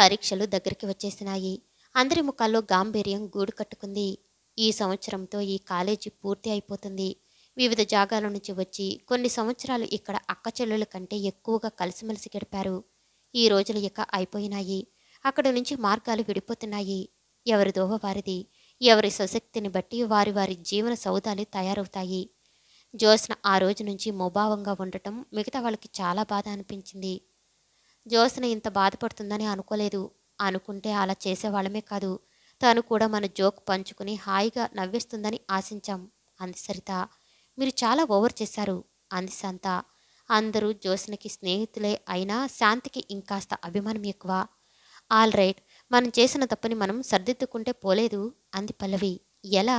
పరీక్షలు దగ్గరికి వచ్చేసినాయి అందరి ముఖాల్లో గాంభీర్యం గూడు కట్టుకుంది ఈ సంవత్సరంతో ఈ కాలేజీ పూర్తి అయిపోతుంది వివిధ జాగాల నుంచి వచ్చి కొన్ని సంవత్సరాలు ఇక్కడ అక్క చెల్లెల కంటే ఎక్కువగా కలిసిమెలిసి గడిపారు ఈ రోజులు ఇక అయిపోయినాయి అక్కడ నుంచి మార్గాలు విడిపోతున్నాయి ఎవరి దోహ వారిది ఎవరి సశక్తిని బట్టి వారి వారి జీవన సౌదాలు తయారవుతాయి జోస్న ఆ రోజు నుంచి ముభావంగా ఉండటం మిగతా వాళ్ళకి చాలా బాధ అనిపించింది జ్యోత్స్న ఇంత బాధపడుతుందని అనుకోలేదు అనుకుంటే అలా చేసేవాళ్ళమే కాదు తను కూడా మన జోక్ పంచుకుని హాయిగా నవ్విస్తుందని ఆశించాం అంది సరిత మీరు చాలా ఓవర్ చేశారు అంది సంత అందరూ జ్యోత్స్నకి స్నేహితులే అయినా శాంతికి ఇంకాస్త అభిమానం ఎక్కువ ఆల్ రైట్ మనం చేసిన తప్పుని మనం సర్దిద్దుకుంటే పోలేదు అంది పల్లవి ఎలా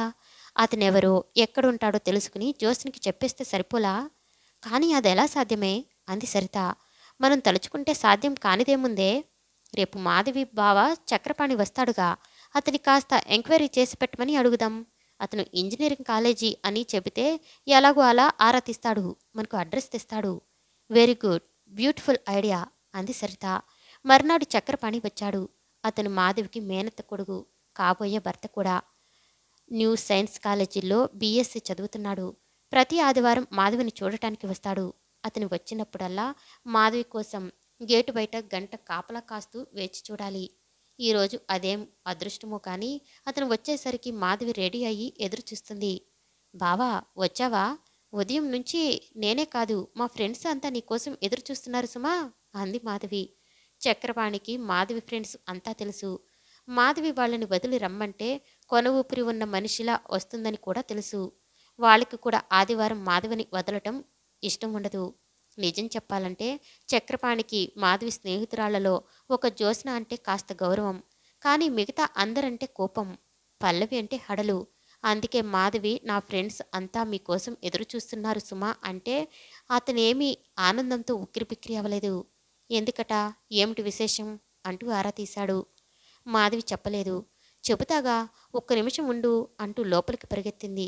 అతనెవరో ఎక్కడుంటాడో తెలుసుకుని జ్యోత్స్నికి చెప్పేస్తే సరిపోలా కానీ అది ఎలా సాధ్యమే అంది సరిత మనం తలుచుకుంటే సాధ్యం కానిదేముందే రేపు మాధవి బావ చక్రపాణి వస్తాడుగా అతని కాస్త ఎంక్వైరీ చేసి పెట్టమని అడుగుదాం అతను ఇంజనీరింగ్ కాలేజీ అని చెబితే ఎలాగో అలా ఆరా తీస్తాడు మనకు అడ్రస్ తెస్తాడు వెరీ గుడ్ బ్యూటిఫుల్ ఐడియా అంది సరిత మర్నాడు చక్రపాణి వచ్చాడు అతను మాధవికి మేనత్త కొడుగు కాబోయే భర్త కూడా న్యూ సైన్స్ కాలేజీలో బీఎస్సీ చదువుతున్నాడు ప్రతి ఆదివారం మాధవిని చూడటానికి వస్తాడు అతను వచ్చినప్పుడల్లా మాధవి కోసం గేటు బయట గంట కాపలా కాస్తూ వేచి చూడాలి ఈరోజు అదేం అదృష్టమో కానీ అతను వచ్చేసరికి మాధవి రెడీ అయ్యి ఎదురు చూస్తుంది బావా వచ్చావా ఉదయం నుంచి నేనే కాదు మా ఫ్రెండ్స్ అంతా నీకోసం ఎదురు చూస్తున్నారు సుమా అంది మాధవి చక్రపాణికి మాధవి ఫ్రెండ్స్ అంతా తెలుసు మాధవి వాళ్ళని వదిలి రమ్మంటే కొన ఊపిరి ఉన్న మనిషిలా వస్తుందని కూడా తెలుసు వాళ్ళకి కూడా ఆదివారం మాధవిని వదలటం ఇష్టం ఉండదు నిజం చెప్పాలంటే చక్రపాణికి మాధవి స్నేహితురాళ్లలో ఒక జ్యోత్స్న అంటే కాస్త గౌరవం కానీ మిగతా అందరంటే కోపం పల్లవి అంటే హడలు అందుకే మాధవి నా ఫ్రెండ్స్ అంతా మీకోసం ఎదురు చూస్తున్నారు సుమా అంటే అతనేమీ ఆనందంతో ఉక్కిరిబిక్కిరి అవ్వలేదు ఎందుకట ఏమిటి విశేషం అంటూ ఆరా తీశాడు మాధవి చెప్పలేదు చెబుతాగా ఒక్క నిమిషం ఉండు అంటూ లోపలికి పరిగెత్తింది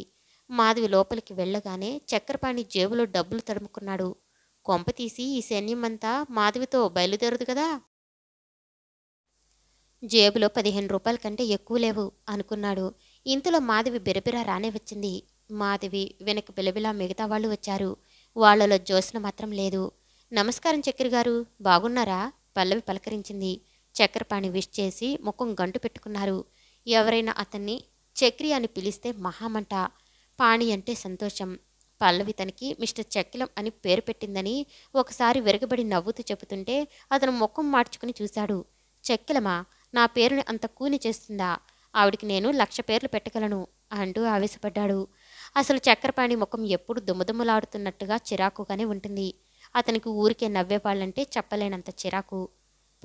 మాధవి లోపలికి వెళ్ళగానే చక్రపాణి జేబులో డబ్బులు తడుముకున్నాడు కొంపతీసి ఈ సైన్యమంతా మాధవితో బయలుదేరదు కదా జేబులో పదిహేను రూపాయల కంటే ఎక్కువ లేవు అనుకున్నాడు ఇంతలో మాధవి బిరబిరా రానే వచ్చింది మాధవి వెనక బిలబిలా మిగతా వాళ్ళు వచ్చారు వాళ్లలో జోసిన మాత్రం లేదు నమస్కారం చక్రి గారు బాగున్నారా పల్లవి పలకరించింది చక్రపాణి విష్ చేసి ముఖం గంటు పెట్టుకున్నారు ఎవరైనా అతన్ని చక్రి అని పిలిస్తే మహామంట పాణి అంటే సంతోషం పల్లవి తనకి మిస్టర్ చక్కిలం అని పేరు పెట్టిందని ఒకసారి విరగబడి నవ్వుతూ చెబుతుంటే అతను ముఖం మార్చుకుని చూశాడు చక్కిలమా నా పేరుని అంత కూని చేస్తుందా ఆవిడికి నేను లక్ష పేర్లు పెట్టగలను అంటూ ఆవేశపడ్డాడు అసలు చక్కెరపాణి ముఖం ఎప్పుడు దుమ్మదుమ్మలాడుతున్నట్టుగా చిరాకుగానే ఉంటుంది అతనికి ఊరికే నవ్వేవాళ్ళంటే చెప్పలేనంత చిరాకు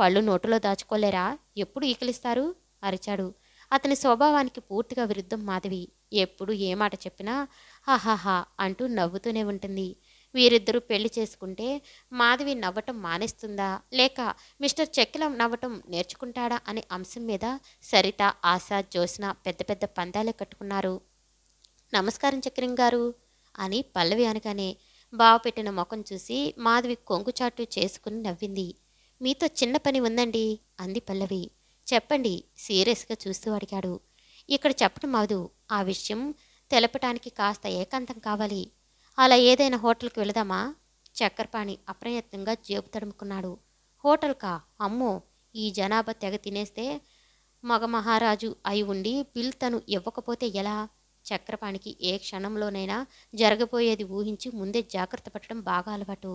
పళ్ళు నోటులో దాచుకోలేరా ఎప్పుడు ఈకలిస్తారు అరిచాడు అతని స్వభావానికి పూర్తిగా విరుద్ధం మాధవి ఎప్పుడు ఏ మాట చెప్పినా హాహాహా అంటూ నవ్వుతూనే ఉంటుంది వీరిద్దరూ పెళ్లి చేసుకుంటే మాధవి నవ్వటం మానేస్తుందా లేక మిస్టర్ చెక్కిలం నవ్వటం నేర్చుకుంటాడా అనే అంశం మీద సరిత ఆశ జ్యోత్స్న పెద్ద పెద్ద పందాలే కట్టుకున్నారు నమస్కారం చక్రం గారు అని పల్లవి అనగానే బావ పెట్టిన ముఖం చూసి మాధవి కొంగుచాటు చేసుకుని నవ్వింది మీతో చిన్న పని ఉందండి అంది పల్లవి చెప్పండి సీరియస్గా చూస్తూ అడిగాడు ఇక్కడ చెప్పడం అవదు ఆ విషయం తెలపటానికి కాస్త ఏకాంతం కావాలి అలా ఏదైనా హోటల్కి వెళదామా చక్కెరపాణి అప్రయత్నంగా జేబు తడుముకున్నాడు హోటల్కా అమ్మో ఈ జనాభా తెగ తినేస్తే మగ మహారాజు అయి ఉండి బిల్ తను ఇవ్వకపోతే ఎలా చక్రపాణికి ఏ క్షణంలోనైనా జరగబోయేది ఊహించి ముందే జాగ్రత్త పట్టడం బాగా అలవాటు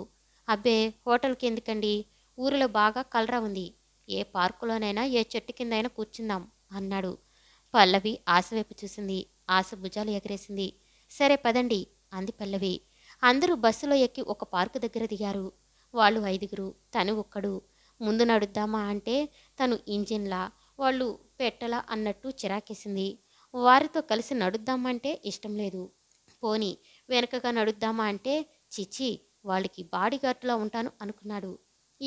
అబ్బే హోటల్కి ఎందుకండి ఊరిలో బాగా కలరా ఉంది ఏ పార్కులోనైనా ఏ చెట్టు కిందైనా కూర్చుందాం అన్నాడు పల్లవి ఆశ వైపు చూసింది ఆశ భుజాలు ఎగరేసింది సరే పదండి అంది పల్లవి అందరూ బస్సులో ఎక్కి ఒక పార్కు దగ్గర దిగారు వాళ్ళు ఐదుగురు తను ఒక్కడు ముందు నడుద్దామా అంటే తను ఇంజిన్లా వాళ్ళు పెట్టలా అన్నట్టు చిరాకేసింది వారితో కలిసి నడుద్దామంటే ఇష్టం లేదు పోని వెనకగా నడుద్దామా అంటే చిచ్చి వాళ్ళకి బాడీగార్డ్లా ఉంటాను అనుకున్నాడు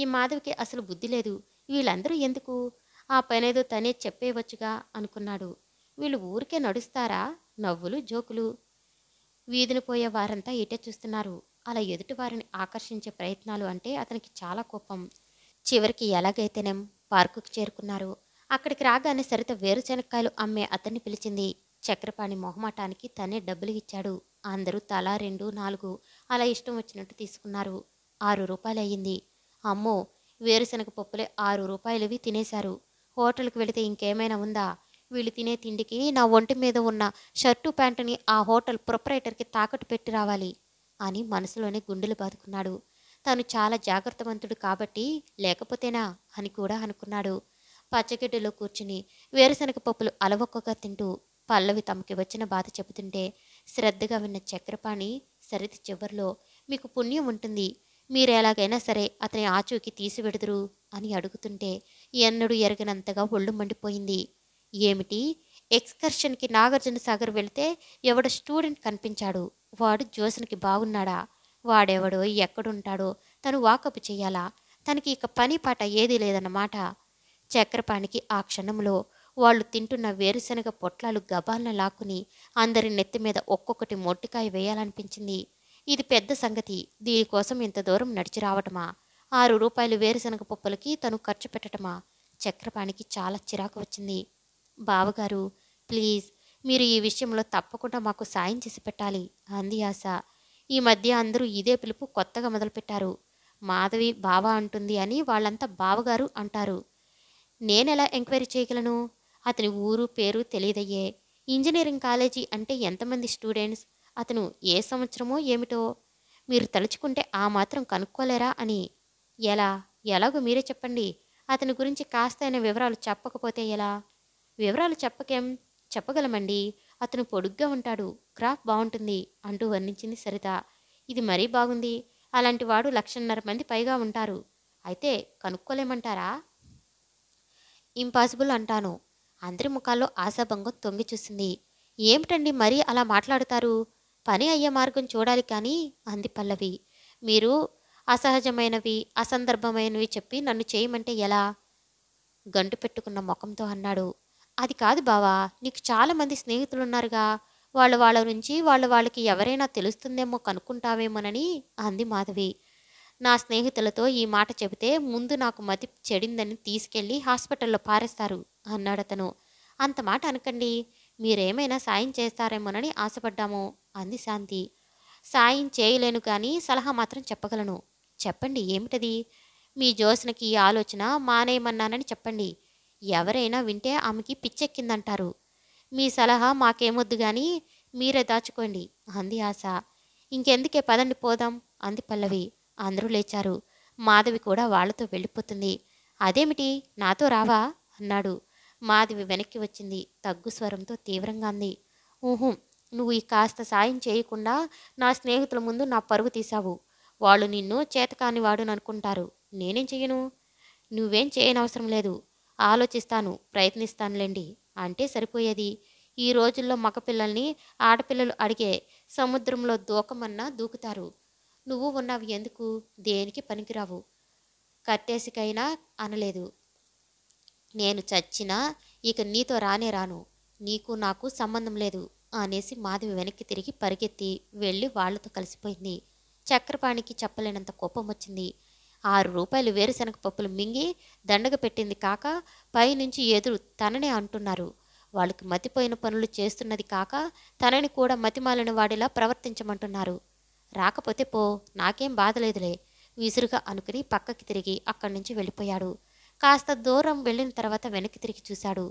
ఈ మాధవికి అసలు బుద్ధి లేదు వీళ్ళందరూ ఎందుకు ఆ పనేదో తనే చెప్పేయవచ్చుగా అనుకున్నాడు వీళ్ళు ఊరికే నడుస్తారా నవ్వులు జోకులు వీధిని పోయే వారంతా ఇటే చూస్తున్నారు అలా ఎదుటి వారిని ఆకర్షించే ప్రయత్నాలు అంటే అతనికి చాలా కోపం చివరికి ఎలాగైతేనేం పార్కుకు చేరుకున్నారు అక్కడికి రాగానే సరిత వేరుశనక్కాయలు అమ్మే అతన్ని పిలిచింది చక్రపాణి మొహమాటానికి తనే డబ్బులు ఇచ్చాడు అందరూ తలా రెండు నాలుగు అలా ఇష్టం వచ్చినట్టు తీసుకున్నారు ఆరు రూపాయలు అయ్యింది అమ్మో వేరుశనగ పప్పులే ఆరు రూపాయలవి తినేశారు హోటల్కి వెళితే ఇంకేమైనా ఉందా వీళ్ళు తినే తిండికి నా ఒంటి మీద ఉన్న షర్టు ప్యాంటుని ఆ హోటల్ ప్రొపరేటర్కి తాకట్టు పెట్టి రావాలి అని మనసులోనే గుండెలు బాదుకున్నాడు తను చాలా జాగ్రత్తవంతుడు కాబట్టి లేకపోతేనా అని కూడా అనుకున్నాడు పచ్చగడ్డలో కూర్చుని వేరుశనగ పప్పులు అలవొక్కగా తింటూ పల్లవి తమకి వచ్చిన బాధ చెబుతుంటే శ్రద్ధగా విన్న చక్రపాణి సరితి చివరిలో మీకు పుణ్యం ఉంటుంది మీరు ఎలాగైనా సరే అతని ఆచూకి తీసివెడుదురు అని అడుగుతుంటే ఎన్నడూ ఎరగనంతగా ఒళ్ళు మండిపోయింది ఏమిటి ఎక్స్కర్షన్కి నాగార్జున సాగర్ వెళితే ఎవడ స్టూడెంట్ కనిపించాడు వాడు జోసన్కి బాగున్నాడా వాడెవడో ఎక్కడుంటాడో తను వాకప్ చేయాలా తనకి ఇక పని పాట ఏదీ లేదన్నమాట చక్రపాణికి ఆ క్షణంలో వాళ్ళు తింటున్న వేరుశనగ పొట్లాలు గబాలను లాక్కుని అందరి నెత్తి మీద ఒక్కొక్కటి మొట్టికాయ వేయాలనిపించింది ఇది పెద్ద సంగతి దీనికోసం ఇంత దూరం నడిచి రావటమా ఆరు రూపాయలు వేరుశనగ పప్పులకి తను ఖర్చు పెట్టటమా చక్రపాణికి చాలా చిరాకు వచ్చింది బావగారు ప్లీజ్ మీరు ఈ విషయంలో తప్పకుండా మాకు సాయం చేసి పెట్టాలి అంది ఆశ ఈ మధ్య అందరూ ఇదే పిలుపు కొత్తగా మొదలుపెట్టారు మాధవి బావ అంటుంది అని వాళ్ళంతా బావగారు అంటారు నేనెలా ఎంక్వైరీ చేయగలను అతని ఊరు పేరు తెలియదయ్యే ఇంజనీరింగ్ కాలేజీ అంటే ఎంతమంది స్టూడెంట్స్ అతను ఏ సంవత్సరమో ఏమిటో మీరు తలుచుకుంటే ఆ మాత్రం కనుక్కోలేరా అని ఎలా ఎలాగో మీరే చెప్పండి అతని గురించి కాస్తైన వివరాలు చెప్పకపోతే ఎలా వివరాలు చెప్పకేం చెప్పగలమండి అతను పొడుగ్గా ఉంటాడు క్రాప్ బాగుంటుంది అంటూ వర్ణించింది సరిత ఇది మరీ బాగుంది అలాంటి వాడు లక్షన్నర మంది పైగా ఉంటారు అయితే కనుక్కోలేమంటారా ఇంపాసిబుల్ అంటాను అందరి ముఖాల్లో ఆశాభంగం తొంగి చూసింది ఏమిటండి మరీ అలా మాట్లాడుతారు పని అయ్యే మార్గం చూడాలి కానీ అంది పల్లవి మీరు అసహజమైనవి అసందర్భమైనవి చెప్పి నన్ను చేయమంటే ఎలా గంటు పెట్టుకున్న ముఖంతో అన్నాడు అది కాదు బావా నీకు చాలామంది స్నేహితులు ఉన్నారుగా వాళ్ళ వాళ్ళ నుంచి వాళ్ళ వాళ్ళకి ఎవరైనా తెలుస్తుందేమో కనుక్కుంటావేమోనని అంది మాధవి నా స్నేహితులతో ఈ మాట చెబితే ముందు నాకు మతి చెడిందని తీసుకెళ్ళి హాస్పిటల్లో పారేస్తారు అన్నాడు అతను అంత మాట అనకండి మీరేమైనా సాయం చేస్తారేమోనని ఆశపడ్డాము అంది శాంతి సాయం చేయలేను కానీ సలహా మాత్రం చెప్పగలను చెప్పండి ఏమిటది మీ జోస్నకి ఈ ఆలోచన మానేయమన్నానని చెప్పండి ఎవరైనా వింటే ఆమెకి పిచ్చెక్కిందంటారు మీ సలహా మాకేమొద్దు కానీ మీరే దాచుకోండి అంది ఆశ ఇంకెందుకే పదండి పోదాం అంది పల్లవి అందరూ లేచారు మాధవి కూడా వాళ్లతో వెళ్ళిపోతుంది అదేమిటి నాతో రావా అన్నాడు మాధవి వెనక్కి వచ్చింది తగ్గు స్వరంతో తీవ్రంగా అంది ఊహం నువ్వు ఈ కాస్త సాయం చేయకుండా నా స్నేహితుల ముందు నా పరుగు తీశావు వాళ్ళు నిన్ను చేతకాని వాడుని అనుకుంటారు నేనేం చెయ్యను నువ్వేం చేయనవసరం లేదు ఆలోచిస్తాను ప్రయత్నిస్తానులేండి అంటే సరిపోయేది ఈ రోజుల్లో మగపిల్లల్ని ఆడపిల్లలు అడిగే సముద్రంలో దూకమన్నా దూకుతారు నువ్వు ఉన్నావు ఎందుకు దేనికి పనికిరావు కట్టేసికైనా అనలేదు నేను చచ్చినా ఇక నీతో రానే రాను నీకు నాకు సంబంధం లేదు అనేసి మాధవి వెనక్కి తిరిగి పరిగెత్తి వెళ్ళి వాళ్లతో కలిసిపోయింది చక్రపాణికి చెప్పలేనంత కోపం వచ్చింది ఆరు రూపాయలు వేరుశనగ పప్పులు మింగి దండగ పెట్టింది కాక పైనుంచి ఎదురు తననే అంటున్నారు వాళ్ళకి మతిపోయిన పనులు చేస్తున్నది కాక తనని కూడా మతిమాలిన వాడిలా ప్రవర్తించమంటున్నారు రాకపోతే పో నాకేం బాధలేదులే విసురుగా అనుకుని పక్కకి తిరిగి అక్కడి నుంచి వెళ్ళిపోయాడు కాస్త దూరం వెళ్ళిన తర్వాత వెనక్కి తిరిగి చూశాడు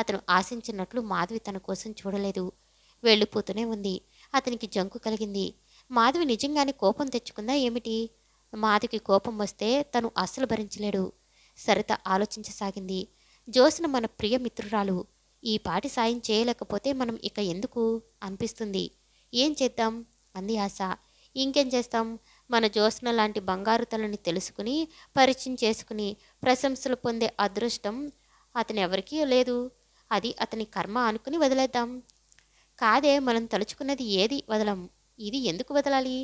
అతను ఆశించినట్లు మాధవి తన కోసం చూడలేదు వెళ్ళిపోతూనే ఉంది అతనికి జంకు కలిగింది మాధవి నిజంగానే కోపం తెచ్చుకుందా ఏమిటి మాధవికి కోపం వస్తే తను అస్సలు భరించలేడు సరిత ఆలోచించసాగింది జోసిన మన ప్రియ మిత్రురాలు ఈ పాటి సాయం చేయలేకపోతే మనం ఇక ఎందుకు అనిపిస్తుంది ఏం చేద్దాం అంది ఆశ ఇంకేం చేస్తాం మన జోస్న లాంటి బంగారు తలని తెలుసుకుని పరిచయం చేసుకుని ప్రశంసలు పొందే అదృష్టం అతను ఎవరికీ లేదు అది అతని కర్మ అనుకుని వదిలేద్దాం కాదే మనం తలుచుకున్నది ఏది వదలం ఇది ఎందుకు వదలాలి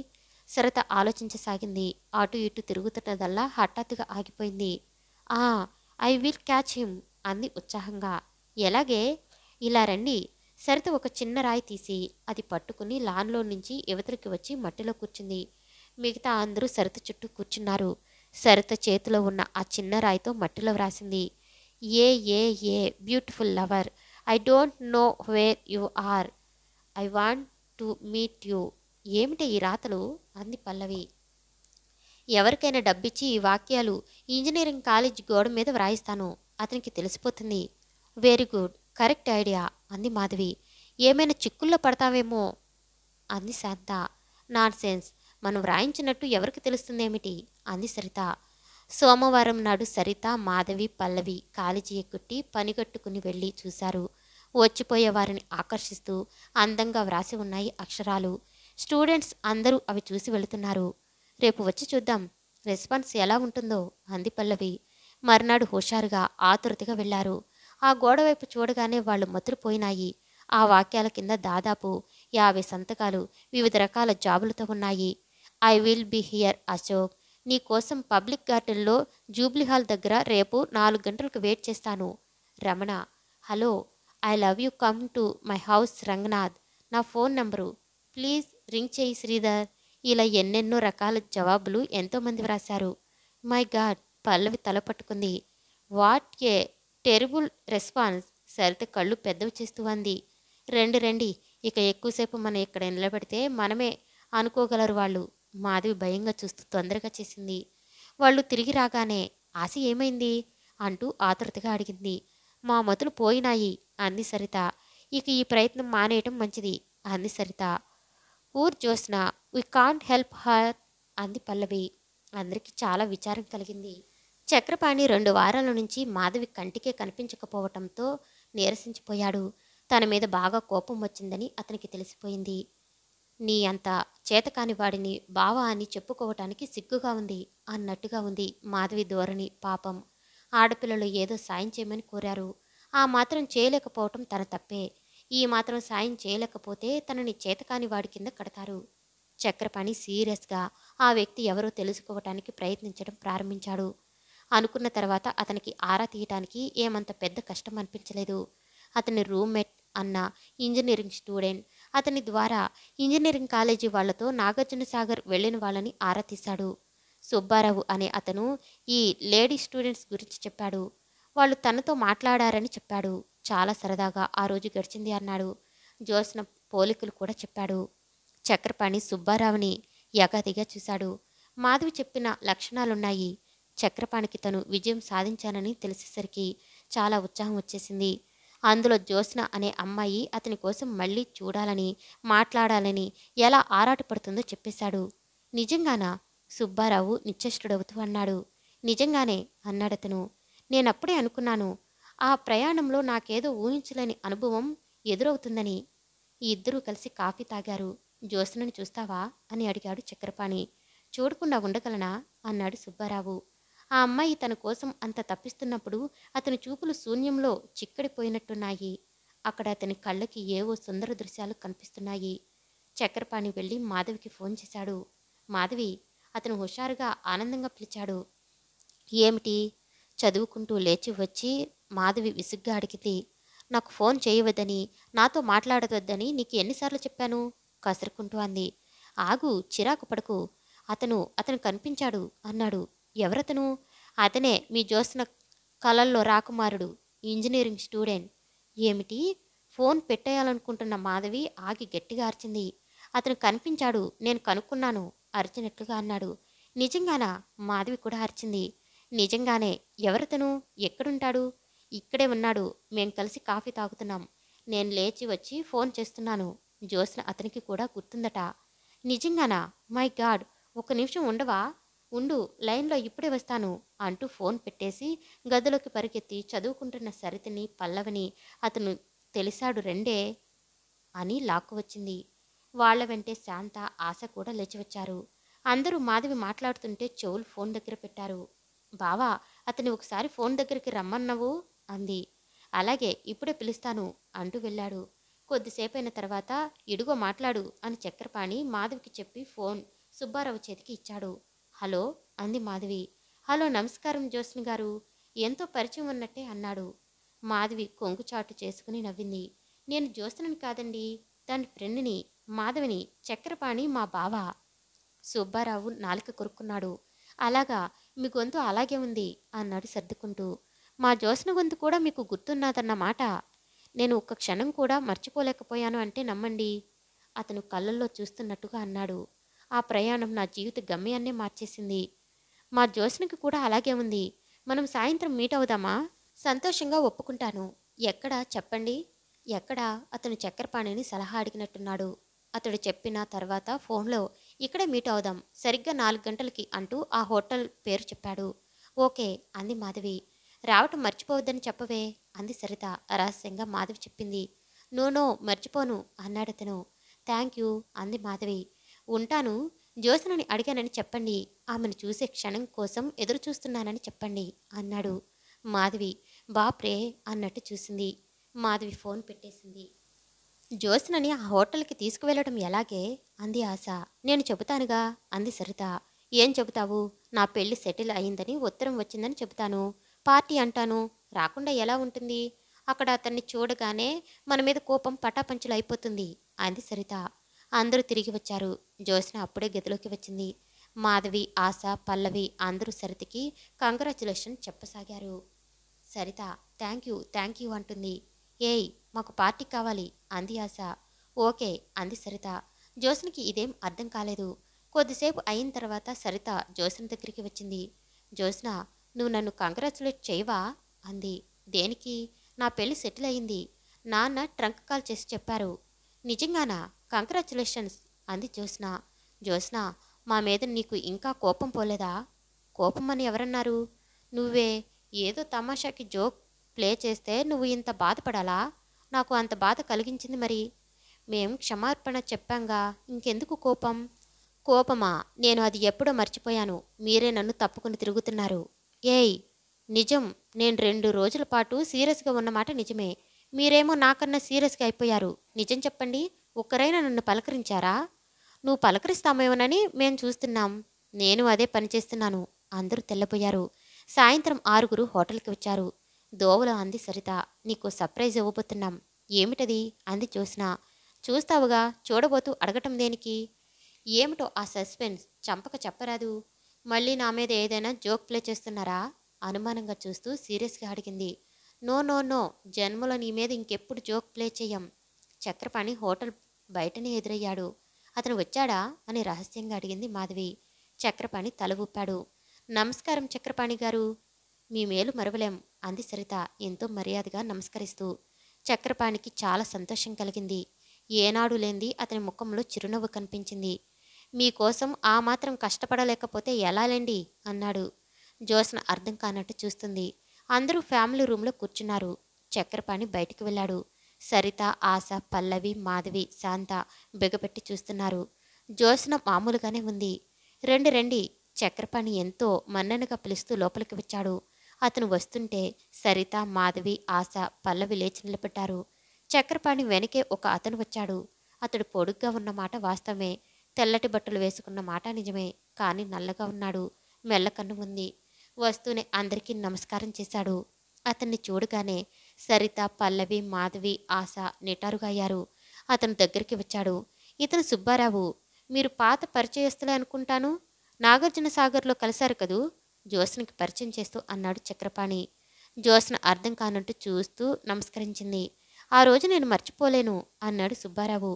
శరత ఆలోచించసాగింది అటు ఇటు తిరుగుతున్నదల్లా హఠాత్తుగా ఆగిపోయింది ఆ ఐ విల్ క్యాచ్ హిమ్ అంది ఉత్సాహంగా ఎలాగే ఇలా రండి సరిత ఒక చిన్న రాయి తీసి అది పట్టుకుని లాన్లో నుంచి యువతలకి వచ్చి మట్టిలో కూర్చుంది మిగతా అందరూ శరత చుట్టూ కూర్చున్నారు సరిత చేతిలో ఉన్న ఆ చిన్న రాయితో మట్టిలో వ్రాసింది a a a beautiful lover I don't know where you are I want to meet you ఏమిటి ఈ రాతలు అంది పల్లవి ఎవరికైనా డబ్బిచ్చి ఈ వాక్యాలు ఇంజనీరింగ్ కాలేజ్ గోడ మీద వ్రాయిస్తాను అతనికి తెలిసిపోతుంది వెరీ గుడ్ కరెక్ట్ ఐడియా అంది మాధవి ఏమైనా చిక్కుల్లో పడతావేమో అంది శాంత నాన్సెన్స్ మనం వ్రాయించినట్టు ఎవరికి తెలుస్తుందేమిటి అంది సరిత సోమవారం నాడు సరిత మాధవి పల్లవి కాలేజీ ఎక్కుట్టి పనిగట్టుకుని వెళ్ళి చూశారు వచ్చిపోయేవారిని ఆకర్షిస్తూ అందంగా వ్రాసి ఉన్నాయి అక్షరాలు స్టూడెంట్స్ అందరూ అవి చూసి వెళుతున్నారు రేపు వచ్చి చూద్దాం రెస్పాన్స్ ఎలా ఉంటుందో అంది పల్లవి మర్నాడు హుషారుగా ఆతురతగా వెళ్లారు ఆ గోడ వైపు చూడగానే వాళ్ళు మతురుపోయినాయి ఆ వాక్యాల కింద దాదాపు యాభై సంతకాలు వివిధ రకాల జాబులతో ఉన్నాయి I will be here Ashok నీ కోసం పబ్లిక్ గార్డెన్లో జూబ్లీ హాల్ దగ్గర రేపు నాలుగు గంటలకు వెయిట్ చేస్తాను Ramana hello I love you come to my house Ranganath నా ఫోన్ నంబరు ప్లీజ్ రింగ్ చేయి శ్రీధర్ ఇలా ఎన్నెన్నో రకాల జవాబులు ఎంతోమంది వ్రాశారు మై గాడ్ పల్లవి తల పట్టుకుంది what a terrible response Saritha కళ్ళు పెద్దవి చేస్తూ అంది రండి రండి ఇక ఎక్కువసేపు మనం ఇక్కడ నిలబెడితే మనమే అనుకోగలరు వాళ్ళు మాధవి భయంగా చూస్తూ తొందరగా చేసింది వాళ్ళు తిరిగి రాగానే ఆశ ఏమైంది అంటూ ఆతృతగా అడిగింది మా మతులు పోయినాయి అంది సరిత ఇక ఈ ప్రయత్నం మానేయటం మంచిది అంది Saritha our Josna we can't help her అంది పల్లవి అందరికీ చాలా విచారం కలిగింది చక్రపాణి రెండు వారాల నుంచి మాధవి కంటికే కనిపించకపోవటంతో నీరసించిపోయాడు తన మీద బాగా కోపం వచ్చిందని అతనికి తెలిసిపోయింది నీ అంత చేతకాని వాడిని బావా అని చెప్పుకోవటానికి సిగ్గుగా ఉంది అన్నట్టుగా ఉంది మాధవి ధోరణి పాపం ఆడపిల్లలు ఏదో సాయం చేయమని కోరారు ఆ మాత్రం చేయలేకపోవటం తన తప్పే ఈ మాత్రం సాయం చేయలేకపోతే తనని చేతకాని వాడి కింద కడతారు చక్రపాణి సీరియస్గా ఆ వ్యక్తి ఎవరో తెలుసుకోవటానికి ప్రయత్నించడం ప్రారంభించాడు అనుకున్న తర్వాత అతనికి ఆరా తీయటానికి ఏమంత పెద్ద కష్టం అనిపించలేదు అతని రూమ్మేట్ అన్న ఇంజనీరింగ్ స్టూడెంట్ అతని ద్వారా ఇంజనీరింగ్ కాలేజీ వాళ్లతో నాగార్జున సాగర్ వెళ్ళిన వాళ్ళని ఆరా తీశాడు సుబ్బారావు అనే అతను ఈ లేడీ స్టూడెంట్స్ గురించి చెప్పాడు వాళ్ళు తనతో మాట్లాడారని చెప్పాడు చాలా సరదాగా ఆ రోజు గడిచింది అన్నాడు జోసిన పోలికలు కూడా చెప్పాడు చక్రపాణి సుబ్బారావుని యగాదిగా చూశాడు మాధవి చెప్పిన లక్షణాలున్నాయి చక్రపాణికి తను విజయం సాధించానని తెలిసేసరికి చాలా ఉత్సాహం వచ్చేసింది అందులో జ్యోత్స్న అనే అమ్మాయి అతని కోసం మళ్ళీ చూడాలని మాట్లాడాలని ఎలా ఆరాటపడుతుందో చెప్పేశాడు నిజంగానా సుబ్బారావు నిశ్చష్టుడవుతూ అన్నాడు నిజంగానే అన్నాడతను నేనప్పుడే అనుకున్నాను ఆ ప్రయాణంలో నాకేదో ఊహించలేని అనుభవం ఎదురవుతుందని ఈ ఇద్దరూ కలిసి కాఫీ తాగారు జ్యోత్స్నను చూస్తావా అని అడిగాడు చక్రపాణి చూడకుండా ఉండగలనా అన్నాడు సుబ్బారావు ఆ అమ్మాయి తన కోసం అంత తప్పిస్తున్నప్పుడు అతని చూపులు శూన్యంలో చిక్కడిపోయినట్టున్నాయి అక్కడ అతని కళ్ళకి ఏవో సుందర దృశ్యాలు కనిపిస్తున్నాయి చక్రపాణి వెళ్ళి మాధవికి ఫోన్ చేశాడు మాధవి అతను హుషారుగా ఆనందంగా పిలిచాడు ఏమిటి చదువుకుంటూ లేచి వచ్చి మాధవి విసుగ్గా అడిగింది నాకు ఫోన్ చేయవద్దని నాతో మాట్లాడవద్దని నీకు ఎన్నిసార్లు చెప్పాను కసరుకుంటూ అంది ఆగు చిరాకు పడకు అతను అతను కనిపించాడు అన్నాడు ఎవరతను అతనే మీ జోస్న కళల్లో రాకుమారుడు ఇంజనీరింగ్ స్టూడెంట్ ఏమిటి ఫోన్ పెట్టేయాలనుకుంటున్న మాధవి ఆగి గట్టిగా అర్చింది అతను కనిపించాడు నేను కనుక్కున్నాను అరిచినట్లుగా అన్నాడు నిజంగానా మాధవి కూడా అరిచింది నిజంగానే ఎవరితను ఎక్కడుంటాడు ఇక్కడే ఉన్నాడు మేం కలిసి కాఫీ తాగుతున్నాం నేను లేచి వచ్చి ఫోన్ చేస్తున్నాను జోస్న అతనికి కూడా గుర్తుందట నిజంగానా మై గాడ్ ఒక నిమిషం ఉండవా ఉండు లైన్లో ఇప్పుడే వస్తాను అంటూ ఫోన్ పెట్టేసి గదిలోకి పరిగెత్తి చదువుకుంటున్న సరితిని పల్లవిని అతను తెలిసాడు రెండే అని లాక్కు వచ్చింది వాళ్ల వెంటే శాంత ఆశ కూడా లేచివచ్చారు అందరూ మాధవి మాట్లాడుతుంటే చెవులు ఫోన్ దగ్గర పెట్టారు బావా అతని ఒకసారి ఫోన్ దగ్గరికి రమ్మన్నావు అంది అలాగే ఇప్పుడే పిలుస్తాను అంటూ వెళ్ళాడు కొద్దిసేపు అయిన తర్వాత ఇడుగో మాట్లాడు అని చక్రపాణి మాధవికి చెప్పి ఫోన్ సుబ్బారావు చేతికి ఇచ్చాడు హలో అంది మాధవి హలో నమస్కారం జ్యోత్స్ని గారు ఎంతో పరిచయం ఉన్నట్టే అన్నాడు మాధవి కొంగుచాటు చేసుకుని నవ్వింది నేను జ్యోత్స్నని కాదండి దాని ఫ్రెండ్ని మాధవిని చక్రపాణి మా బావ సుబ్బారావు నాలుక కొరుక్కున్నాడు అలాగా మీ గొంతు అలాగే ఉంది అన్నాడు సర్దుకుంటూ మా జోసిన గొంతు కూడా మీకు గుర్తున్నదన్నమాట నేను ఒక్క క్షణం కూడా మర్చిపోలేకపోయాను అంటే నమ్మండి అతను కళ్ళల్లో చూస్తున్నట్టుగా అన్నాడు ఆ ప్రయాణం నా జీవిత గమ్యాన్నే మార్చేసింది మా జోస్నకి కూడా అలాగే ఉంది మనం సాయంత్రం మీట్ అవుదామా సంతోషంగా ఒప్పుకుంటాను ఎక్కడా చెప్పండి ఎక్కడా అతను చక్కెరపాణిని సలహా అడిగినట్టున్నాడు అతడు చెప్పిన తర్వాత ఫోన్లో ఇక్కడే మీట్ అవుదాం సరిగ్గా నాలుగు గంటలకి అంటూ ఆ హోటల్ పేరు చెప్పాడు ఓకే అంది మాధవి రావటం మర్చిపోవద్దని చెప్పవే అంది సరిత రహస్యంగా మాధవి చెప్పింది నోనో మర్చిపోను అన్నాడు అతను థ్యాంక్ యూ అంది మాధవి ఉంటాను జ్యోత్సనని అడిగానని చెప్పండి ఆమెను చూసే క్షణం కోసం ఎదురు చూస్తున్నానని చెప్పండి అన్నాడు మాధవి బాప్రే అన్నట్టు చూసింది మాధవి ఫోన్ పెట్టేసింది జ్యోత్స్నని ఆ హోటల్కి తీసుకువెళ్ళడం ఎలాగే అంది ఆశ నేను చెబుతానుగా అంది సరిత ఏం చెబుతావు నా పెళ్లి సెటిల్ అయిందని ఉత్తరం వచ్చిందని చెబుతాను పార్టీ అంటాను రాకుండా ఎలా ఉంటుంది అక్కడ అతన్ని చూడగానే మన మీద కోపం పటాపంచులు అయిపోతుంది అంది సరిత అందరూ తిరిగి వచ్చారు జ్యోత్స్న అప్పుడే గదిలోకి వచ్చింది మాధవి ఆశ పల్లవి అందరూ సరితకి కంగ్రాచులేషన్ చెప్పసాగారు Saritha thank you thank you అంటుంది ఏయ్ మాకు పార్టీ కావాలి అంది ఆశ ఓకే అంది సరిత జోసన్కి ఇదేం అర్థం కాలేదు కొద్దిసేపు అయిన తర్వాత సరిత జోసన్ దగ్గరికి వచ్చింది జోస్న నువ్వు నన్ను కంగ్రాచులేట్ చేయవా అంది దేనికి నా పెళ్లి సెటిల్ అయింది నాన్న ట్రంక్ కాల్ చేసి చెప్పారు నిజంగానా కంగ్రాచులేషన్స్ అంది జోస్న జోస్న మా మీద నీకు ఇంకా కోపం పోలేదా కోపం అని ఎవరన్నారు నువ్వే ఏదో తమాషాకి జోక్ ప్లే చేస్తే నువ్వు ఇంత బాధపడాలా నాకు అంత బాధ కలిగించింది మరి మేం క్షమార్పణ చెప్పాంగా ఇంకెందుకు కోపం కోపమా నేను అది ఎప్పుడో మర్చిపోయాను మీరే నన్ను తప్పుకుని తిరుగుతున్నారు ఏయ్ నిజం నేను రెండు రోజుల పాటు సీరియస్గా ఉన్నమాట నిజమే మీరేమో నాకన్నా సీరియస్గా అయిపోయారు నిజం చెప్పండి ఒక్కరైనా నన్ను పలకరించారా నువ్వు పలకరిస్తామేమోనని మేం చూస్తున్నాం నేను అదే పనిచేస్తున్నాను అందరూ తెల్లబోయారు సాయంత్రం ఆరుగురు హోటల్కి వచ్చారు దోవలో అంది సరిత నీకు సర్ప్రైజ్ ఇవ్వబోతున్నాం ఏమిటది అంది చూసిన చూస్తావుగా చూడబోతూ అడగటం దేనికి ఏమిటో ఆ సస్పెన్స్ చంపక చెప్పరాదు మళ్ళీ నా మీద ఏదైనా జోక్ ప్లే చేస్తున్నారా అనుమానంగా చూస్తూ సీరియస్గా అడిగింది నో నో నో జన్మలో నీ మీద ఇంకెప్పుడు జోక్ ప్లే చేయం చక్రపాణి హోటల్ బయటనే ఎదురయ్యాడు అతను వచ్చాడా అని రహస్యంగా అడిగింది మాధవి చక్రపాణి తల ఊపాడు నమస్కారం చక్రపాణి గారు మీ మేలు మరవలేం అంది సరిత ఎంతో మర్యాదగా నమస్కరిస్తూ చక్రపాణికి చాలా సంతోషం కలిగింది ఏనాడు లేంది అతని ముఖంలో చిరునవ్వు కనిపించింది మీకోసం ఆ మాత్రం కష్టపడలేకపోతే ఎలాలేండి అన్నాడు జోస్న అర్థం కానట్టు చూస్తుంది అందరూ ఫ్యామిలీ రూమ్లో కూర్చున్నారు చక్రపాణి బయటికి వెళ్ళాడు సరిత ఆశ పల్లవి మాధవి శాంత బిగపెట్టి చూస్తున్నారు జోస్న మామూలుగానే ఉంది రండి రండి చక్రపాణి ఎంతో మన్ననగా పిలుస్తూ లోపలికి వచ్చాడు అతను వస్తుంటే సరిత మాధవి ఆశ పల్లవి లేచి నిలబడ్డారు చక్రపాణి వెనకే ఒక అతను వచ్చాడు అతడు పొడుగ్గా ఉన్న మాట వాస్తవమే తెల్లటి బట్టలు వేసుకున్న మాట నిజమే కానీ నల్లగా ఉన్నాడు మెల్లకన్ను ఉంది వస్తూనే అందరికీ నమస్కారం చేశాడు అతన్ని చూడగానే సరిత పల్లవి మాధవి ఆశ నిటారుగా అయ్యారు అతను దగ్గరికి వచ్చాడు ఇతను సుబ్బారావు మీరు పాత పరిచయస్తులే అనుకుంటాను నాగార్జున సాగర్లో కలిశారు కదూ జ్యోత్స్నకి పరిచయం చేస్తూ అన్నాడు చక్రపాణి జ్యోత్స్న అర్థం కానట్టు చూస్తూ నమస్కరించింది ఆ రోజు నేను మర్చిపోలేను అన్నాడు సుబ్బారావు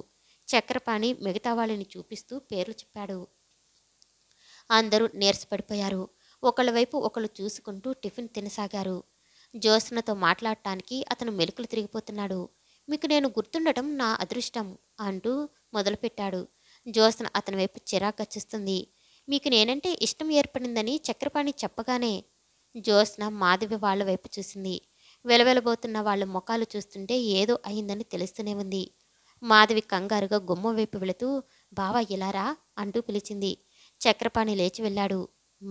చక్రపాణి మిగతా వాళ్ళని చూపిస్తూ పేర్లు చెప్పాడు అందరూ నీరసపడిపోయారు ఒకళ్ళ వైపు ఒకళ్ళు చూసుకుంటూ టిఫిన్ తినసాగారు జ్యోత్స్నతో మాట్లాడటానికి అతను మెలుకులు తిరిగిపోతున్నాడు మీకు నేను గుర్తుండటం నా అదృష్టం అంటూ మొదలుపెట్టాడు జ్యోత్స్న అతని వైపు చిరాకు గచ్చిస్తుంది మీకు నేనంటే ఇష్టం ఏర్పడిందని చక్రపాణి చెప్పగానే జ్యోత్స్న మాధవి వాళ్ళ వైపు చూసింది వెలవెలబోతున్న వాళ్ళ ముఖాలు చూస్తుంటే ఏదో అయిందని తెలుస్తూనే ఉంది మాధవి కంగారుగా గుమ్మ వైపు వెళుతూ బావా ఇలారా అంటూ పిలిచింది చక్రపాణి లేచి వెళ్ళాడు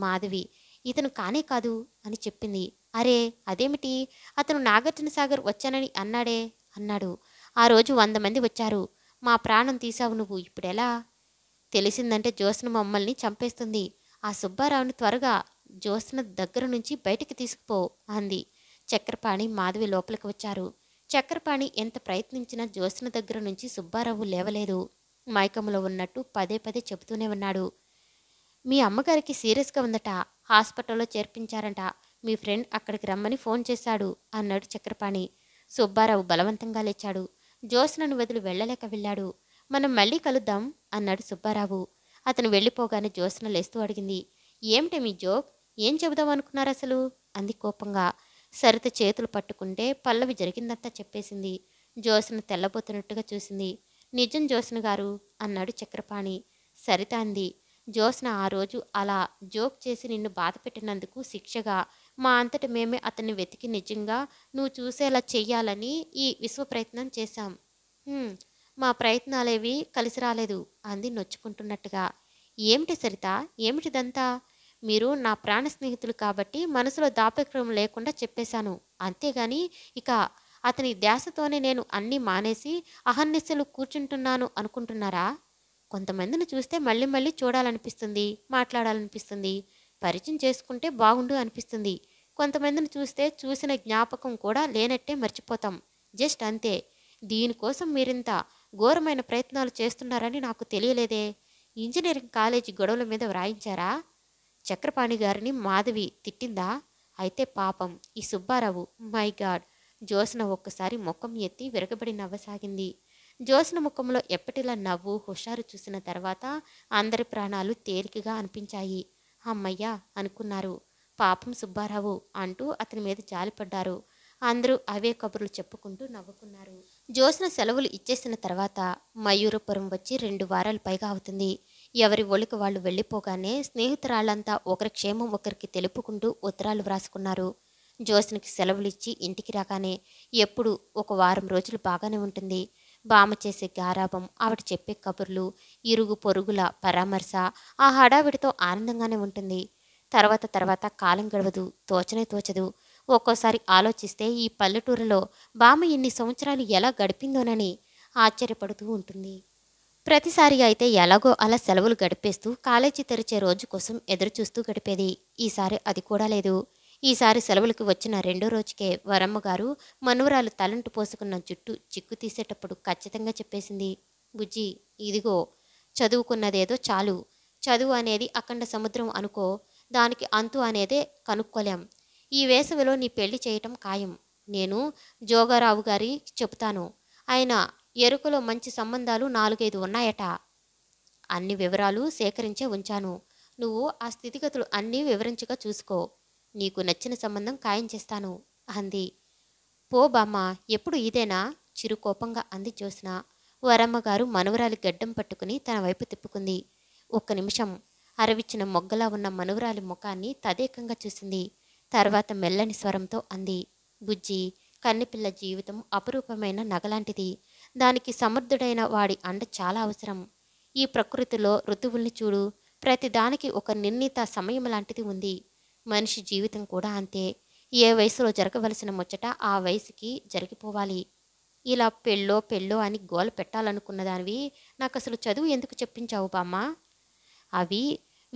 మాధవి ఇతను కానే కాదు అని చెప్పింది అరే అదేమిటి అతను నాగార్జున సాగర్ వచ్చానని అన్నాడే అన్నాడు ఆ రోజు వంద మంది వచ్చారు మా ప్రాణం తీసావు నువ్వు ఇప్పుడెలా తెలిసిందంటే జ్యోత్స్న మమ్మల్ని చంపేస్తుంది ఆ సుబ్బారావుని త్వరగా జ్యోత్స్న దగ్గర నుంచి బయటికి తీసుకుపో అంది చక్రపాణి మాధవి లోపలికి వచ్చారు చక్రపాణి ఎంత ప్రయత్నించినా జ్యోత్స్న దగ్గర నుంచి సుబ్బారావు లేవలేదు మైకములో ఉన్నట్టు పదే పదే చెబుతూనే ఉన్నాడు మీ అమ్మగారికి సీరియస్గా ఉందట హాస్పిటల్లో చేర్పించారంట మీ ఫ్రెండ్ అక్కడికి రమ్మని ఫోన్ చేశాడు అన్నాడు చక్రపాణి సుబ్బారావు బలవంతంగా లేచాడు జ్యోత్స్నను వదిలి వెళ్ళలేక వెళ్ళాడు మనం మళ్ళీ కలుద్దాం అన్నాడు సుబ్బారావు అతను వెళ్ళిపోగానే జ్యోత్స్న లేస్తూ అడిగింది ఏమిటి మీ జోక్ ఏం చెబుదాం అనుకున్నారు అసలు అంది కోపంగా సరిత చేతులు పట్టుకుంటే పల్లవి జరిగిందంతా చెప్పేసింది జ్యోత్స్న తెల్లబోతున్నట్టుగా చూసింది నిజం జ్యోత్స్న గారు అన్నాడు చక్రపాణి సరిత అంది జ్యోత్స్న ఆ రోజు అలా జోక్ చేసి నిన్ను బాధ పెట్టినందుకు శిక్షగా మా అంతటి మేమే అతన్ని వెతికి నిజంగా నువ్వు చూసేలా చెయ్యాలని ఈ విశ్వ ప్రయత్నం చేశాం మా ప్రయత్నాలేవి కలిసి రాలేదు అంది నొచ్చుకుంటున్నట్టుగా ఏమిటి సరిత ఏమిటిదంతా మీరు నా ప్రాణ స్నేహితులు కాబట్టి మనసులో దాపక్రమం లేకుండా చెప్పేశాను అంతేగాని ఇక అతని ధ్యాసతోనే నేను అన్నీ మానేసి అహర్నిశలు కూర్చుంటున్నాను అనుకుంటున్నారా కొంతమందిని చూస్తే మళ్ళీ మళ్ళీ చూడాలనిపిస్తుంది మాట్లాడాలనిపిస్తుంది పరిచయం చేసుకుంటే బాగుండు అనిపిస్తుంది కొంతమందిని చూస్తే చూసిన జ్ఞాపకం కూడా లేనట్టే మర్చిపోతాం జస్ట్ అంతే దీనికోసం మీరింత ఘోరమైన ప్రయత్నాలు చేస్తున్నారని నాకు తెలియలేదే ఇంజనీరింగ్ కాలేజీ గొడవల మీద వ్రాయించారా చక్రపాణి గారిని మాధవి తిట్టిందా అయితే పాపం ఈ సుబ్బారావు మై గాడ్ జోస్న ఒక్కసారి ముఖం ఎత్తి విరగబడి నవ్వసాగింది జోస్న ముఖంలో ఎప్పటిలా నవ్వు హుషారు చూసిన తర్వాత అందరి ప్రాణాలు తేలికగా అనిపించాయి అమ్మయ్యా అనుకున్నారు పాపం సుబ్బారావు అంటూ అతని మీద జాలిపడ్డారు అందరూ అవే కబుర్లు చెప్పుకుంటూ నవ్వుకున్నారు జోసిన సెలవులు ఇచ్చేసిన తర్వాత మయూరపురం వచ్చి రెండు వారాలు పైగా అవుతుంది ఎవరి ఒలికి వాళ్ళు వెళ్ళిపోగానే స్నేహితురాళ్ళంతా ఒకరి క్షేమం ఒకరికి తెలుపుకుంటూ ఉత్తరాలు వ్రాసుకున్నారు సెలవులు ఇచ్చి ఇంటికి రాగానే ఎప్పుడు ఒక వారం రోజులు బాగానే ఉంటుంది బామ చేసే గారాభం ఆవిడ చెప్పే కబుర్లు ఇరుగు పొరుగుల పరామర్శ ఆ హడావిడితో ఆనందంగానే ఉంటుంది తర్వాత తర్వాత కాలం గడవదు తోచనే తోచదు ఒక్కోసారి ఆలోచిస్తే ఈ పల్లెటూరులో బామ్మ ఇన్ని సంవత్సరాలు ఎలా గడిపిందోనని ఆశ్చర్యపడుతూ ఉంటుంది ప్రతిసారి అయితే ఎలాగో అలా సెలవులు గడిపేస్తూ కాలేజీ తెరిచే రోజు కోసం ఎదురుచూస్తూ గడిపేది ఈసారి అది కూడా లేదు ఈసారి సెలవులకు వచ్చిన రెండో రోజుకే వరమ్మగారు మనువరాలు తలంటు పోసుకున్న జుట్టు చిక్కు తీసేటప్పుడు ఖచ్చితంగా చెప్పేసింది బుజ్జి ఇదిగో చదువుకున్నదేదో చాలు చదువు అనేది అఖండ సముద్రం అనుకో దానికి అంతు అనేదే కనుక్కోలేం ఈ వేసవిలో నీ పెళ్లి చేయటం ఖాయం నేను జోగారావు గారి చెబుతాను ఆయన ఎరుకలో మంచి సంబంధాలు నాలుగైదు ఉన్నాయట అన్ని వివరాలు సేకరించే ఉంచాను నువ్వు ఆ స్థితిగతులు అన్నీ వివరించగా చూసుకో నీకు నచ్చిన సంబంధం ఖాయం చేస్తాను అంది పో బామ్మ ఎప్పుడు ఇదేనా చిరుకోపంగా అంది చూసిన వరమ్మగారు మనవరాలి గడ్డం పట్టుకుని తన వైపు తిప్పుకుంది ఒక్క నిమిషం అరవిచ్చిన మొగ్గలా ఉన్న మనవరాలి ముఖాన్ని తదేకంగా చూసింది తర్వాత మెల్లని స్వరంతో అంది బుజ్జి కన్నెపిల్ల జీవితం అపురూపమైన నగలాంటిది దానికి సమర్థుడైన వాడి అండ చాలా అవసరం ఈ ప్రకృతిలో ఋతువుల్ని చూడు ప్రతిదానికి ఒక నిర్ణీత సమయం లాంటిది ఉంది మనిషి జీవితం కూడా అంతే ఏ వయసులో జరగవలసిన ముచ్చట ఆ వయసుకి జరిగిపోవాలి ఇలా పెళ్ళో పెళ్ళో అని గోల పెట్టాలనుకున్న దానివి నాకు అసలు చదువు ఎందుకు చెప్పించావు బామ్మ అవి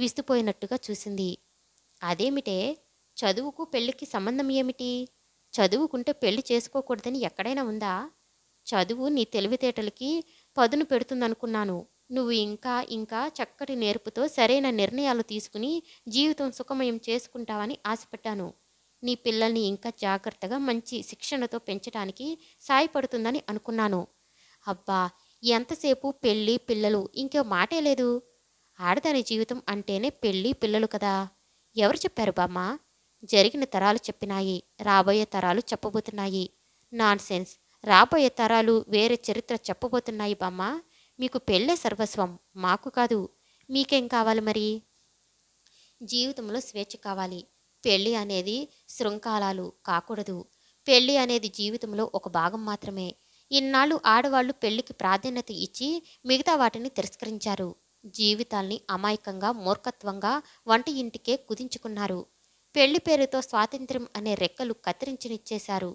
విస్తుపోయినట్టుగా చూసింది అదేమిటే చదువుకు పెళ్ళికి సంబంధం ఏమిటి చదువుకుంటే పెళ్లి చేసుకోకూడదని ఎక్కడైనా ఉందా చదువు నీ తెలివితేటలకి పదును పెడుతుందనుకున్నాను నువ్వు ఇంకా ఇంకా చక్కటి నేర్పుతో సరైన నిర్ణయాలు తీసుకుని జీవితం సుఖమయం చేసుకుంటావని ఆశపడ్డాను నీ పిల్లల్ని ఇంకా జాగ్రత్తగా మంచి శిక్షణతో పెంచడానికి సాయపడుతుందని అనుకున్నాను అబ్బా ఎంతసేపు పెళ్ళి పిల్లలు ఇంకో మాటే లేదు ఆడదాని జీవితం అంటేనే పెళ్ళి పిల్లలు కదా ఎవరు చెప్పారు బామ్మ జరిగిన తరాలు చెప్పినాయి రాబోయే తరాలు చెప్పబోతున్నాయి నాన్ సెన్స్ రాబోయే తరాలు వేరే చరిత్ర చెప్పబోతున్నాయి బామ్మ మీకు పెళ్ళే సర్వస్వం మాకు కాదు మీకేం కావాలి మరి జీవితంలో స్వేచ్ఛ కావాలి పెళ్ళి అనేది శృంఖాలాలు కాకూడదు పెళ్ళి అనేది జీవితంలో ఒక భాగం మాత్రమే ఇన్నాళ్ళు ఆడవాళ్ళు పెళ్లికి ప్రాధాన్యత ఇచ్చి మిగతా వాటిని తిరస్కరించారు జీవితాల్ని అమాయకంగా మూర్ఖత్వంగా వంట ఇంటికే కుదించుకున్నారు పెళ్లి పేరుతో స్వాతంత్ర్యం అనే రెక్కలు కత్తిరించినిచ్చేశారు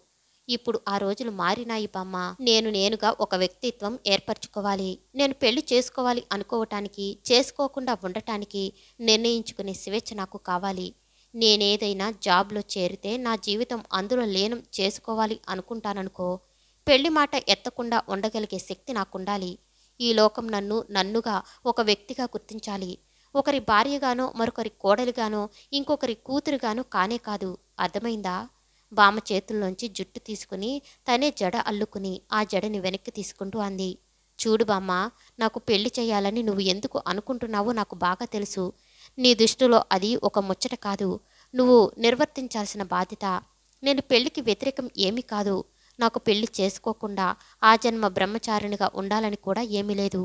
ఇప్పుడు ఆ రోజులు మారినాయి బామ్మ నేను నేనుగా ఒక వ్యక్తిత్వం ఏర్పరచుకోవాలి నేను పెళ్లి చేసుకోవాలి అనుకోవటానికి చేసుకోకుండా ఉండటానికి నిర్ణయించుకునే స్వేచ్ఛ నాకు కావాలి నేనేదైనా జాబ్లో చేరితే నా జీవితం అందులో లీనం చేసుకోవాలి అనుకుంటాననుకో పెళ్లి మాట ఎత్తకుండా ఉండగలిగే శక్తి నాకుండాలి ఈ లోకం నన్ను నన్నుగా ఒక వ్యక్తిగా గుర్తించాలి ఒకరి భార్యగానో మరొకరి కోడలిగానో ఇంకొకరి కూతురుగానో కానే కాదు అర్థమైందా బామ్మ చేతుల్లోంచి జుట్టు తీసుకుని తనే జడ అల్లుకుని ఆ జడని వెనక్కి తీసుకుంటూ అంది చూడు బామ్మ నాకు పెళ్లి చేయాలని నువ్వు ఎందుకు అనుకుంటున్నావో నాకు బాగా తెలుసు నీ దృష్టిలో అది ఒక ముచ్చట కాదు నువ్వు నిర్వర్తించాల్సిన బాధ్యత నేను పెళ్లికి వ్యతిరేకం ఏమీ కాదు నాకు పెళ్లి చేసుకోకుండా ఆ జన్మ బ్రహ్మచారిణిగా ఉండాలని కూడా ఏమీ లేదు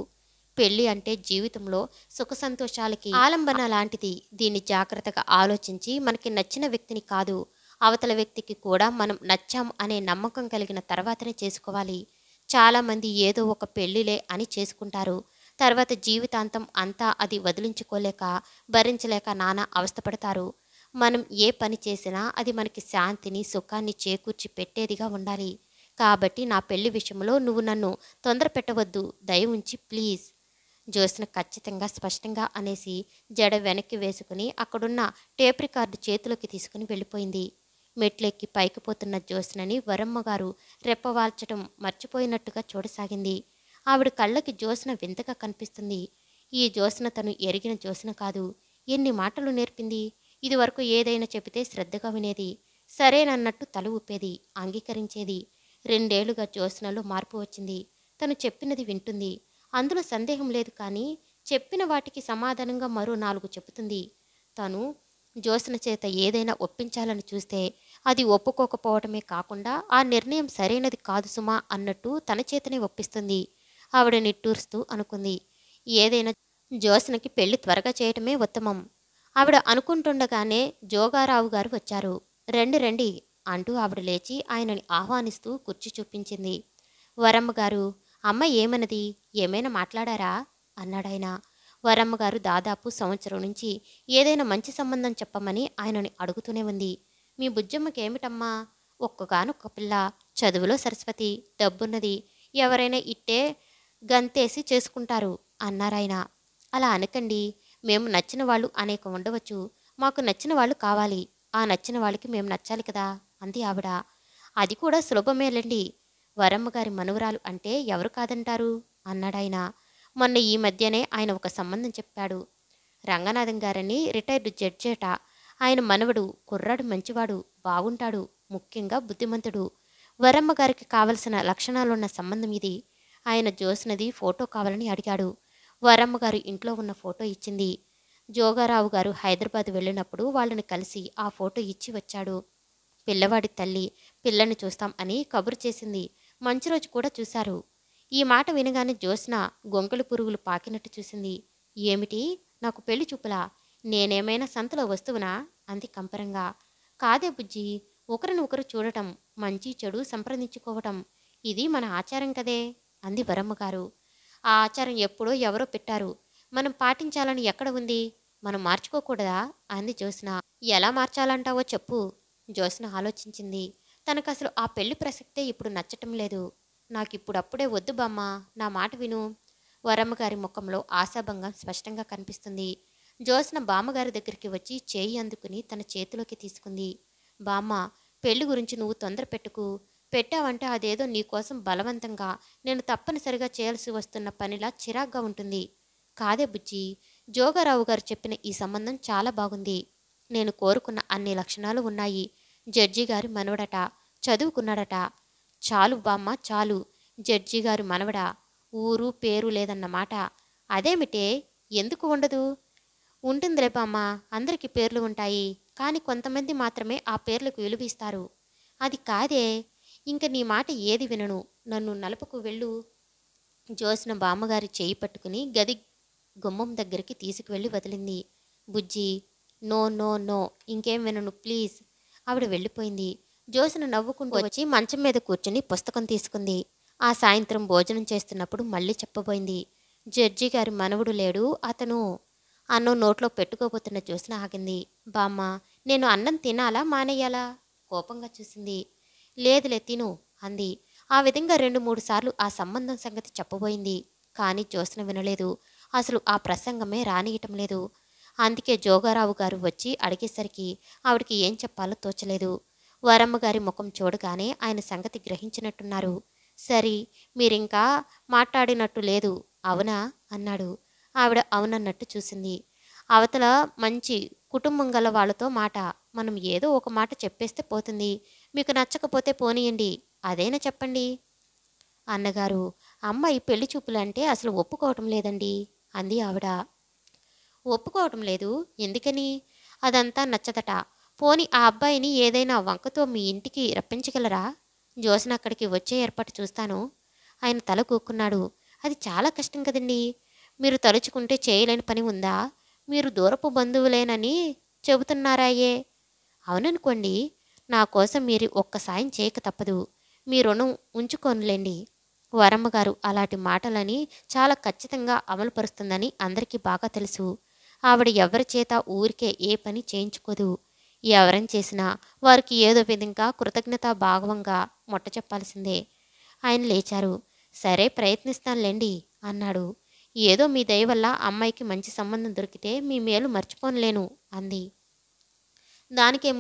పెళ్లి అంటే జీవితంలో సుఖ సంతోషాలకి ఆలంబన లాంటిది దీన్ని జాగ్రత్తగా ఆలోచించి మనకి నచ్చిన వ్యక్తిని కాదు అవతల వ్యక్తికి కూడా మనం నచ్చాం అనే నమ్మకం కలిగిన తర్వాతనే చేసుకోవాలి చాలామంది ఏదో ఒక పెళ్ళిలే అని చేసుకుంటారు తర్వాత జీవితాంతం అంతా అది వదిలించుకోలేక భరించలేక నానా అవస్థపడతారు మనం ఏ పని చేసినా అది మనకి శాంతిని సుఖాన్ని చేకూర్చి పెట్టేదిగా ఉండాలి కాబట్టి నా పెళ్లి విషయంలో నువ్వు నన్ను తొందర పెట్టవద్దు దయ ఉంచి ప్లీజ్ జ్యోత్స్న ఖచ్చితంగా స్పష్టంగా అనేసి జడ వెనక్కి వేసుకుని అక్కడున్న టేప్ రికార్డు చేతిలోకి తీసుకుని వెళ్ళిపోయింది మెట్లెక్కి పైకి పోతున్న జ్యోత్స్నని వరమ్మగారు రెప్పవాల్చడం మర్చిపోయినట్టుగా చూడసాగింది ఆవిడ కళ్ళకి జ్యోత్స్న వింతగా కనిపిస్తుంది ఈ జ్యోత్స్న తను ఎరిగిన జ్యోత్స్న కాదు ఎన్ని మాటలు నేర్పింది ఇదివరకు ఏదైనా చెబితే శ్రద్ధగా వినేది సరేనన్నట్టు తల ఊపేది అంగీకరించేది రెండేళ్లుగా జ్యోత్స్నలో మార్పు వచ్చింది తను చెప్పినది వింటుంది అందులో సందేహం లేదు కానీ చెప్పిన వాటికి సమాధానంగా మరో నాలుగు చెబుతుంది తను జ్యోత్సన చేత ఏదైనా ఒప్పించాలని చూస్తే అది ఒప్పుకోకపోవటమే కాకుండా ఆ నిర్ణయం సరైనది కాదు సుమా అన్నట్టు తన చేతనే ఒప్పిస్తుంది ఆవిడ నిట్టూరుస్తూ అనుకుంది ఏదైనా జ్యోత్స్నకి పెళ్లి త్వరగా చేయటమే ఉత్తమం ఆవిడ అనుకుంటుండగానే జోగారావు గారు వచ్చారు రండి రండి అంటూ ఆవిడ లేచి ఆయనని ఆహ్వానిస్తూ కుర్చీ చూపించింది వరమ్మ గారు అమ్మ ఏమన్నది ఏమైనా మాట్లాడారా అన్నాడాయన వరమ్మగారు దాదాపు సంవత్సరం నుంచి ఏదైనా మంచి సంబంధం చెప్పమని ఆయనని అడుగుతూనే ఉంది మీ బుజ్జమ్మకేమిటమ్మా ఒక్కగానొక్క పిల్ల చదువులో సరస్వతి డబ్బున్నది ఎవరైనా ఇట్టే గంతేసి చేసుకుంటారు అన్నారాయన అలా అనకండి మేము నచ్చిన వాళ్ళు అనేక ఉండవచ్చు మాకు నచ్చిన వాళ్ళు కావాలి ఆ నచ్చిన వాళ్ళకి మేము నచ్చాలి కదా అంది ఆవిడ అది కూడా సులభమేలండి వరమ్మగారి మనువరాలు అంటే ఎవరు కాదంటారు అన్నాడాయన మొన్న ఈ మధ్యనే ఆయన ఒక సంబంధం చెప్పాడు రంగనాథం గారని రిటైర్డ్ జడ్జేట ఆయన మనవడు కుర్రాడు మంచివాడు బాగుంటాడు ముఖ్యంగా బుద్ధిమంతుడు వరమ్మ గారికి కావలసిన లక్షణాలున్న సంబంధం ఇది ఆయన జోసినది ఫోటో కావాలని అడిగాడు వరమ్మగారు ఇంట్లో ఉన్న ఫోటో ఇచ్చింది జోగారావు గారు హైదరాబాద్ వెళ్ళినప్పుడు వాళ్ళని కలిసి ఆ ఫోటో ఇచ్చి వచ్చాడు పిల్లవాడి తల్లి పిల్లని చూస్తాం అని కబురు చేసింది మంచి రోజు కూడా చూశారు ఈ మాట వినగానే జ్యోత్స్న గొంకలు పురుగులు పాకినట్టు చూసింది ఏమిటి నాకు పెళ్లి చూపులా నేనేమైనా సంతలో వస్తువునా అంది కంపరంగా కాదే బుజ్జి ఒకరినొకరు చూడటం మంచి చెడు సంప్రదించుకోవటం ఇది మన ఆచారం కదే అంది బరమ్మగారు ఆ ఆచారం ఎప్పుడో ఎవరో పెట్టారు మనం పాటించాలని ఎక్కడ ఉంది మనం మార్చుకోకూడదా అంది జ్యోత్స్న ఎలా మార్చాలంటావో చెప్పు జ్యోత్స్న ఆలోచించింది తనకు అసలు ఆ పెళ్లి ప్రసక్తే ఇప్పుడు నచ్చటం లేదు నాకు ఇప్పుడప్పుడే వద్దు బామ్మ నా మాట విను వరమ్మగారి ముఖంలో ఆశాభంగం స్పష్టంగా కనిపిస్తుంది జోస్న బామ్మగారి దగ్గరికి వచ్చి చేయి అందుకుని తన చేతిలోకి తీసుకుంది బామ్మ పెళ్లి గురించి నువ్వు తొందర పెట్టుకు పెట్టావంటే అదేదో నీకోసం బలవంతంగా నేను తప్పనిసరిగా చేయాల్సి వస్తున్న పనిలా చిరాగ్గా ఉంటుంది కాదే బుజ్జి జోగారావు గారు చెప్పిన ఈ సంబంధం చాలా బాగుంది నేను కోరుకున్న అన్ని లక్షణాలు ఉన్నాయి జడ్జి గారు మనవడట చదువుకున్నాడట చాలు బామ్మ చాలు జడ్జి గారు మనవడా ఊరు పేరు లేదన్నమాట అదేమిటే ఎందుకు ఉండదు ఉంటుందిలే బామ్మ అందరికీ పేర్లు ఉంటాయి కానీ కొంతమంది మాత్రమే ఆ పేర్లకు విలువిస్తారు అది కాదే ఇంక నీ మాట ఏది వినను నన్ను నలుపుకు వెళ్ళు జోసిన బామ్మగారి చేయి పట్టుకుని గది గుమ్మం దగ్గరికి తీసుకువెళ్ళి వదిలింది బుజ్జి నో నో నో ఇంకేం వినను ప్లీజ్ ఆవిడ వెళ్ళిపోయింది జోసిన నవ్వుకుంటూ వచ్చి మంచం మీద కూర్చుని పుస్తకం తీసుకుంది ఆ సాయంత్రం భోజనం చేస్తున్నప్పుడు మళ్ళీ చెప్పబోయింది జడ్జి గారి మనవడు లేడు అతను అన్నం నోట్లో పెట్టుకోబోతున్న జోసిన ఆగింది బామ్మ నేను అన్నం తినాలా మానేయాలా కోపంగా చూసింది లేదులే తిను అంది ఆ విధంగా రెండు మూడు సార్లు ఆ సంబంధం సంగతి చెప్పబోయింది కానీ జోసిన వినలేదు అసలు ఆ ప్రసంగమే రానియటం లేదు అందుకే జోగారావు గారు వచ్చి అడిగేసరికి ఆవిడకి ఏం చెప్పాలో తోచలేదు వరమ్మ గారి ముఖం చూడగానే ఆయన సంగతి గ్రహించినట్టున్నారు సరి మీరింకా మాట్లాడినట్టు లేదు అవునా అన్నాడు ఆవిడ అవునన్నట్టు చూసింది అవతల మంచి కుటుంబం గల వాళ్ళతో మాట మనం ఏదో ఒక మాట చెప్పేస్తే పోతుంది మీకు నచ్చకపోతే పోనీయండి అదైనా చెప్పండి అన్నగారు అమ్మాయి పెళ్లి చూపులంటే అసలు ఒప్పుకోవటం లేదండి అంది ఆవిడ ఒప్పుకోవటం లేదు ఎందుకని అదంతా నచ్చదట పోని ఆ అబ్బాయిని ఏదైనా వంకతో మీ ఇంటికి రప్పించగలరా జోసన్ అక్కడికి వచ్చే ఏర్పాటు చూస్తాను ఆయన తల కూక్కున్నాడు అది చాలా కష్టం కదండి మీరు తలుచుకుంటే చేయలేని పని ఉందా మీరు దూరపు బంధువులేనని చెబుతున్నారాయే అవుననుకోండి నా కోసం మీరు ఒక్క సాయం చేయక తప్పదు మీ రుణం ఉంచుకోనులేండి వరమ్మగారు అలాంటి మాటలని చాలా ఖచ్చితంగా అమలుపరుస్తుందని అందరికీ బాగా తెలుసు ఆవిడ ఎవరి చేత ఊరికే ఏ పని చేయించుకోదు ఎవరం చేసినా వారికి ఏదో విధంగా కృతజ్ఞత భాగవంగా మొట్ట చెప్పాల్సిందే ఆయన లేచారు సరే ప్రయత్నిస్తానులేండి అన్నాడు ఏదో మీ దయ వల్ల అమ్మాయికి మంచి సంబంధం దొరికితే మీ మేలు మర్చిపోనులేను అంది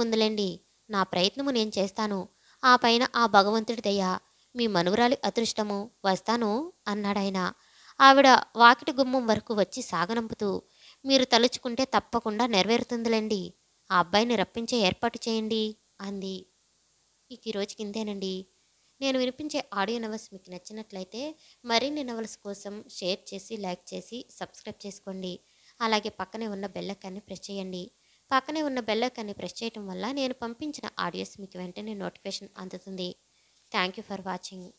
ముందులేండి నా ప్రయత్నము నేను చేస్తాను ఆ పైన ఆ భగవంతుడి దయ మీ మనుగురాలి అదృష్టము వస్తాను అన్నాడాయన ఆవిడ వాకిటి గుమ్మం వరకు వచ్చి సాగనంపుతూ మీరు తలుచుకుంటే తప్పకుండా నెరవేరుతుందిలేండి ఆ అబ్బాయిని రప్పించే ఏర్పాటు చేయండి అంది ఇక ఈరోజుకి ఇంతేనండి నేను వినిపించే ఆడియో నవల్స్ మీకు నచ్చినట్లయితే మరిన్ని నవల్స్ కోసం షేర్ చేసి లైక్ చేసి సబ్స్క్రైబ్ చేసుకోండి అలాగే పక్కనే ఉన్న బెల్లకాన్ని ప్రెస్ చేయండి పక్కనే ఉన్న బెల్లకాన్ని ప్రెస్ చేయటం వల్ల నేను పంపించిన ఆడియోస్ మీకు వెంటనే నోటిఫికేషన్ అందుతుంది థ్యాంక్ యూ ఫర్ వాచింగ్